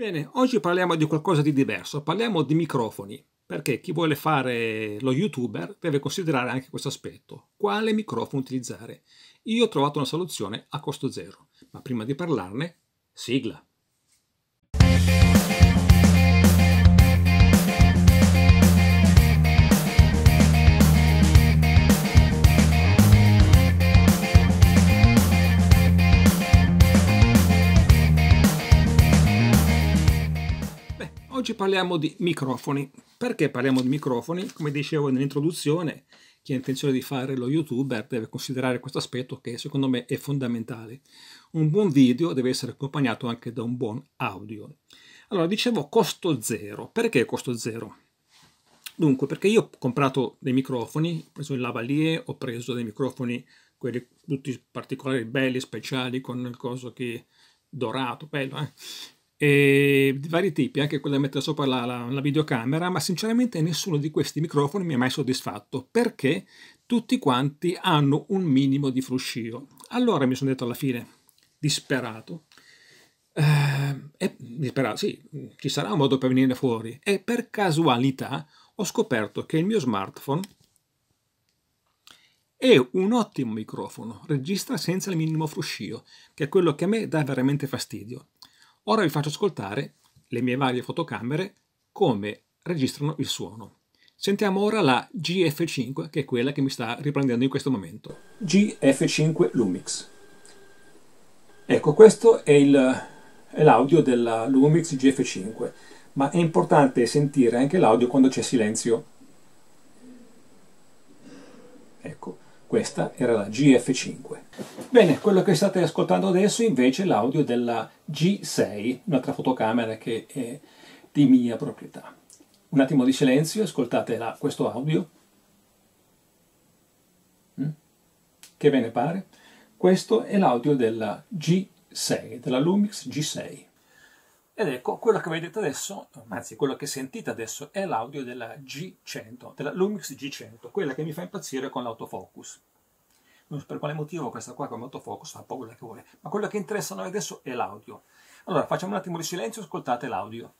Bene, oggi parliamo di qualcosa di diverso, parliamo di microfoni, perché chi vuole fare lo youtuber deve considerare anche questo aspetto, quale microfono utilizzare. Io ho trovato una soluzione a costo zero, ma prima di parlarne, sigla! parliamo di microfoni. Perché parliamo di microfoni? Come dicevo nell'introduzione, chi ha intenzione di fare lo youtuber deve considerare questo aspetto che secondo me è fondamentale. Un buon video deve essere accompagnato anche da un buon audio. Allora, dicevo costo zero. Perché costo zero? Dunque, perché io ho comprato dei microfoni, ho preso il lavalier, ho preso dei microfoni, quelli tutti particolari, belli, speciali, con il coso che dorato, bello, eh? e di vari tipi, anche quella da mettere sopra la, la, la, videocamera, ma sinceramente nessuno di questi microfoni mi ha mai soddisfatto perché tutti quanti hanno un minimo di fruscio. Allora mi sono detto alla fine, disperato, eh, e, disperato, sì, ci sarà un modo per venire fuori. E per casualità ho scoperto che il mio smartphone è un ottimo microfono, registra senza il minimo fruscio, che è quello che a me dà veramente fastidio. Ora vi faccio ascoltare le mie varie fotocamere come registrano il suono. Sentiamo ora la GF5, che è quella che mi sta riprendendo in questo momento. GF5 Lumix. Ecco, questo è, il, è l'audio della Lumix GF5, ma è importante sentire anche l'audio quando c'è silenzio Questa era la GF5. Bene, quello che state ascoltando adesso invece è l'audio della G6, un'altra fotocamera che è di mia proprietà. Un attimo di silenzio, ascoltate la, questo audio. Mm? Che ve ne pare? Questo è l'audio della G6, della Lumix G6. Ed ecco quello che vedete adesso, anzi quello che sentite adesso, è l'audio della G100, della Lumix G100, quella che mi fa impazzire con l'autofocus. Non so per quale motivo questa qua con l'autofocus fa paura che vuole, ma quello che interessa a noi adesso è l'audio. Allora facciamo un attimo di silenzio e ascoltate l'audio.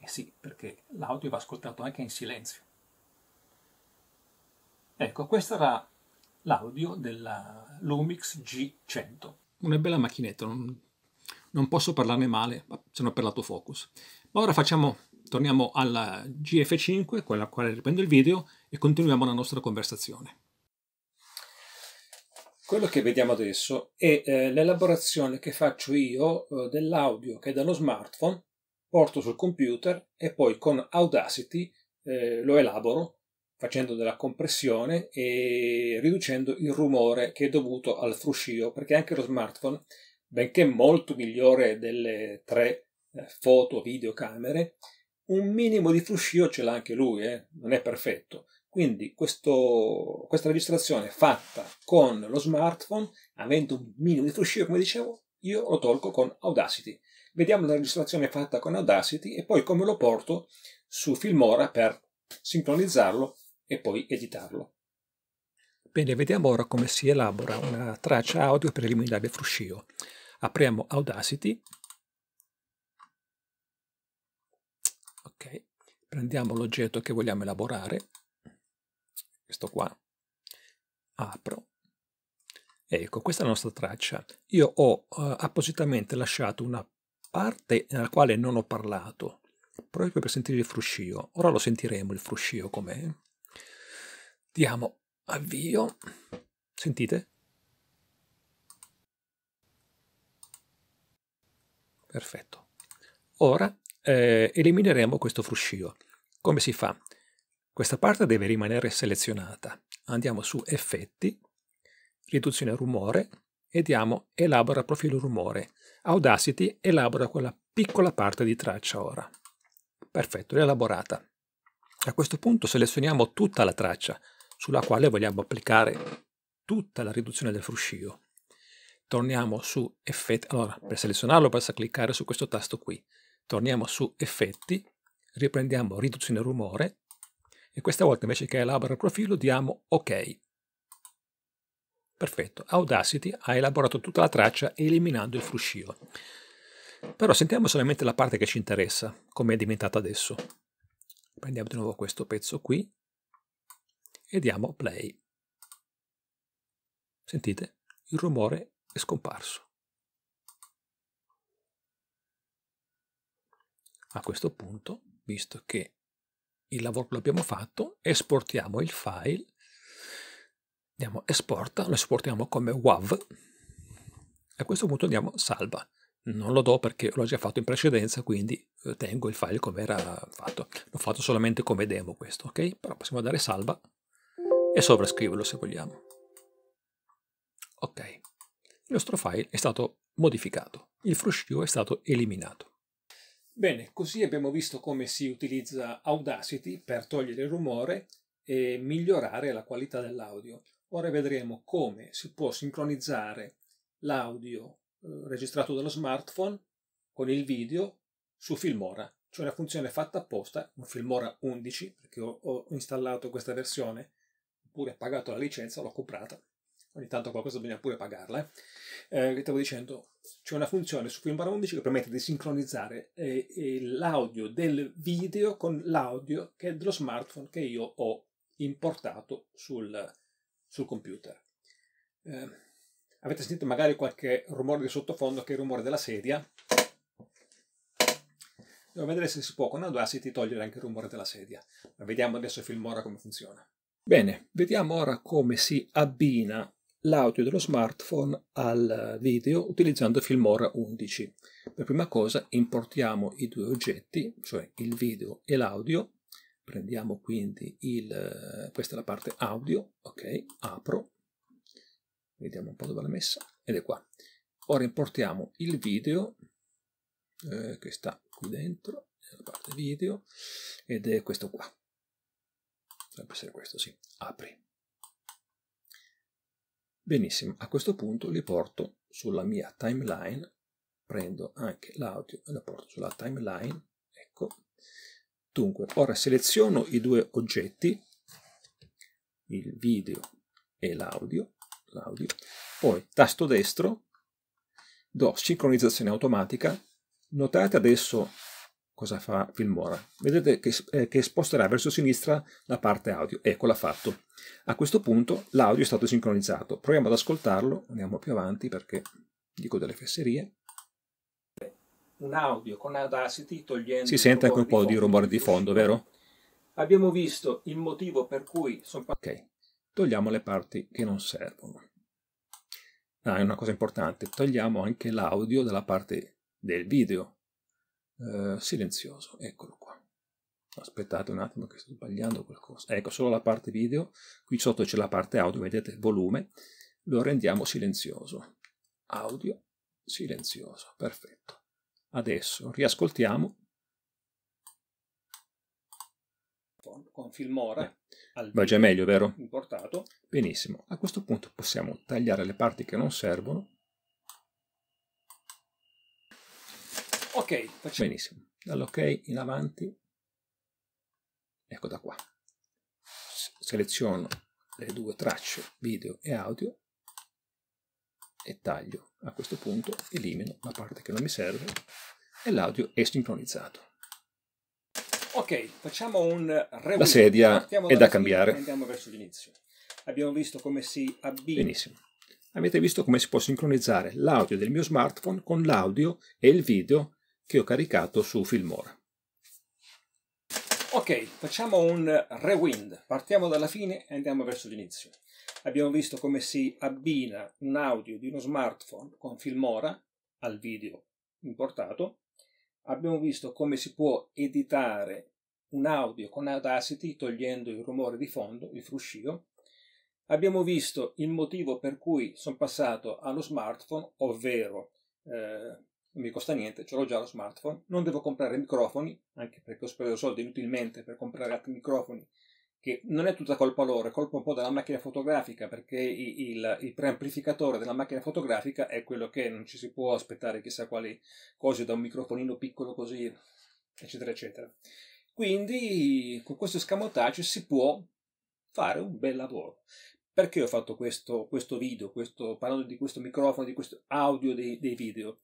Eh sì, perché l'audio va ascoltato anche in silenzio. Ecco, questo era l'audio della Lumix G100. Una bella macchinetta, non non posso parlarne male, se non per l'autofocus. Ma ora facciamo, torniamo alla GF5, quella la quale riprendo il video, e continuiamo la nostra conversazione. Quello che vediamo adesso è eh, l'elaborazione che faccio io eh, dell'audio che dallo smartphone porto sul computer e poi con Audacity eh, lo elaboro facendo della compressione e riducendo il rumore che è dovuto al fruscio, perché anche lo smartphone benché molto migliore delle tre eh, foto videocamere, un minimo di fruscio ce l'ha anche lui, eh? non è perfetto. Quindi questo, questa registrazione fatta con lo smartphone, avendo un minimo di fruscio, come dicevo, io lo tolgo con Audacity. Vediamo la registrazione fatta con Audacity e poi come lo porto su Filmora per sincronizzarlo e poi editarlo. Bene, vediamo ora come si elabora una traccia audio per eliminare il fruscio apriamo Audacity, ok, prendiamo l'oggetto che vogliamo elaborare, questo qua, apro, ecco questa è la nostra traccia, io ho eh, appositamente lasciato una parte nella quale non ho parlato, proprio per sentire il fruscio, ora lo sentiremo il fruscio com'è, diamo avvio, sentite? Perfetto. Ora eh, elimineremo questo fruscio. Come si fa? Questa parte deve rimanere selezionata. Andiamo su Effetti, Riduzione rumore e diamo Elabora profilo rumore. Audacity elabora quella piccola parte di traccia ora. Perfetto, rielaborata. A questo punto selezioniamo tutta la traccia sulla quale vogliamo applicare tutta la riduzione del fruscio torniamo su effetti, allora per selezionarlo basta cliccare su questo tasto qui, torniamo su effetti, riprendiamo riduzione rumore e questa volta invece che elabora il profilo diamo ok. Perfetto, Audacity ha elaborato tutta la traccia eliminando il fruscio. Però sentiamo solamente la parte che ci interessa, come è diventata adesso. Prendiamo di nuovo questo pezzo qui e diamo play. Sentite? Il rumore è scomparso. A questo punto, visto che il lavoro che abbiamo fatto, esportiamo il file, andiamo esporta, lo esportiamo come WAV, a questo punto andiamo salva. Non lo do perché l'ho già fatto in precedenza, quindi eh, tengo il file come era fatto. L'ho fatto solamente come demo questo, ok? Però possiamo dare salva e sovrascriverlo se vogliamo. Ok il nostro file è stato modificato, il fruscio è stato eliminato. Bene, così abbiamo visto come si utilizza Audacity per togliere il rumore e migliorare la qualità dell'audio. Ora vedremo come si può sincronizzare l'audio eh, registrato dallo smartphone con il video su Filmora. C'è una funzione fatta apposta, un Filmora 11, perché ho, installato questa versione, oppure pagato la licenza, l'ho comprata ogni tanto qualcosa bisogna pure pagarla, eh, eh, stavo dicendo, c'è una funzione su Filmora 11 che permette di sincronizzare eh, eh, l'audio del video con l'audio che è dello smartphone che io ho importato sul, sul computer. Eh, avete sentito magari qualche rumore di sottofondo che è il rumore della sedia? Devo vedere se si può con Audacity togliere anche il rumore della sedia. Ma vediamo adesso Filmora come funziona. Bene, vediamo ora come si abbina l'audio dello smartphone al video utilizzando Filmora 11. Per prima cosa importiamo i due oggetti, cioè il video e l'audio. Prendiamo quindi il, questa è la parte audio, ok, apro, vediamo un po' dove l'ha messa, ed è qua. Ora importiamo il video, eh, che sta qui dentro, la parte video, ed è questo qua. Dovrebbe essere questo, sì, apri Benissimo, a questo punto li porto sulla mia timeline, prendo anche l'audio e la porto sulla timeline, ecco. Dunque, ora seleziono i due oggetti, il video e l'audio, poi tasto destro, do sincronizzazione automatica, notate adesso cosa fa Filmora. Vedete che, eh, che, sposterà verso sinistra la parte audio. Eccola fatto. A questo punto l'audio è stato sincronizzato. Proviamo ad ascoltarlo, andiamo più avanti perché dico delle fesserie. Un audio con Audacity togliendo... Si sente anche un po' di rumore di fondo, vero? Abbiamo visto il motivo per cui sono... Ok, togliamo le parti che non servono. Ah, è una cosa importante, togliamo anche l'audio dalla parte del video eh, silenzioso, eccolo qua. Aspettate un attimo che sto sbagliando qualcosa. Ecco, solo la parte video, qui sotto c'è la parte audio, vedete il volume, lo rendiamo silenzioso. Audio silenzioso, perfetto. Adesso riascoltiamo. Con Filmora. va già meglio, vero? Importato. Benissimo. A questo punto possiamo tagliare le parti che non servono Ok, facciamo. Benissimo. Dall'ok in avanti, ecco da qua. Seleziono le due tracce video e audio e taglio. A questo punto elimino la parte che non mi serve e l'audio è sincronizzato. Ok, facciamo un rewind. La sedia è da cambiare. Andiamo verso l'inizio. Abbiamo visto come si abbina. Benissimo. Avete visto come si può sincronizzare l'audio del mio smartphone con l'audio e il video che ho caricato su Filmora. Ok, facciamo un rewind. Partiamo dalla fine e andiamo verso l'inizio. Abbiamo visto come si abbina un audio di uno smartphone con Filmora al video importato. Abbiamo visto come si può editare un audio con Audacity togliendo il rumore di fondo, il fruscio. Abbiamo visto il motivo per cui sono passato allo smartphone, ovvero eh, non mi costa niente, ce l'ho già lo smartphone, non devo comprare microfoni, anche perché ho speso soldi inutilmente per comprare altri microfoni, che non è tutta colpa loro, è colpa un po' della macchina fotografica, perché il, il preamplificatore della macchina fotografica è quello che non ci si può aspettare chissà quali cose da un microfonino piccolo così, eccetera, eccetera. Quindi con questo scamotage si può fare un bel lavoro perché ho fatto questo, questo video, questo, parlando di questo microfono, di questo audio dei, dei video?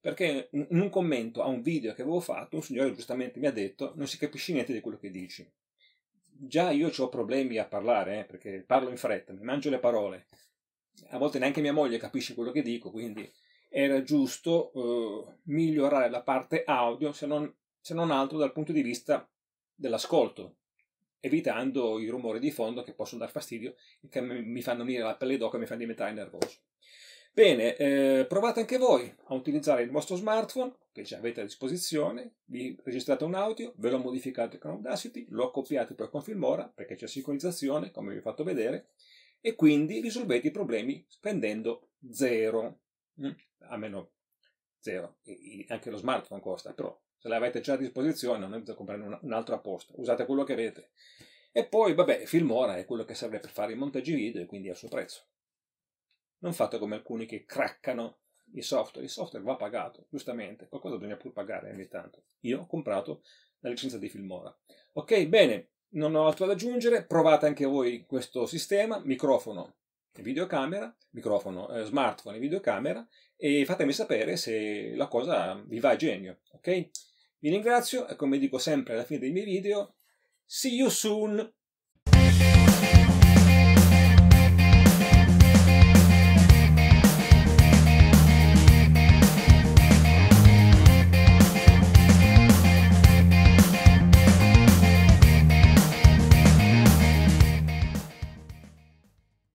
perché in un commento a un video che avevo fatto un signore giustamente mi ha detto non si capisce niente di quello che dici. Già io ho problemi a parlare, eh, perché parlo in fretta, mi mangio le parole. A volte neanche mia moglie capisce quello che dico, quindi era giusto eh, migliorare la parte audio, se non, se non altro dal punto di vista dell'ascolto, evitando i rumori di fondo che possono dar fastidio e che mi fanno venire la pelle d'oca e mi fanno diventare nervoso. Bene, eh, provate anche voi a utilizzare il vostro smartphone che già avete a disposizione, vi registrate un audio, ve lo modificate con Audacity, lo accoppiate poi con Filmora perché c'è sincronizzazione, come vi ho fatto vedere, e quindi risolvete i problemi spendendo zero, mm, a meno zero, e anche lo smartphone costa, però se l'avete già a disposizione non è bisogno comprare un altro apposta, usate quello che avete. E poi, vabbè, Filmora è quello che serve per fare i montaggi video e quindi ha il suo prezzo. Non fate come alcuni che craccano i software. Il software va pagato, giustamente. Qualcosa bisogna pur pagare ogni tanto. Io ho comprato la licenza di Filmora. Ok, bene. Non ho altro da aggiungere. Provate anche voi questo sistema. Microfono e videocamera. Microfono, eh, smartphone e videocamera. E fatemi sapere se la cosa vi va a genio. Ok? Vi ringrazio e come dico sempre alla fine dei miei video, see you soon!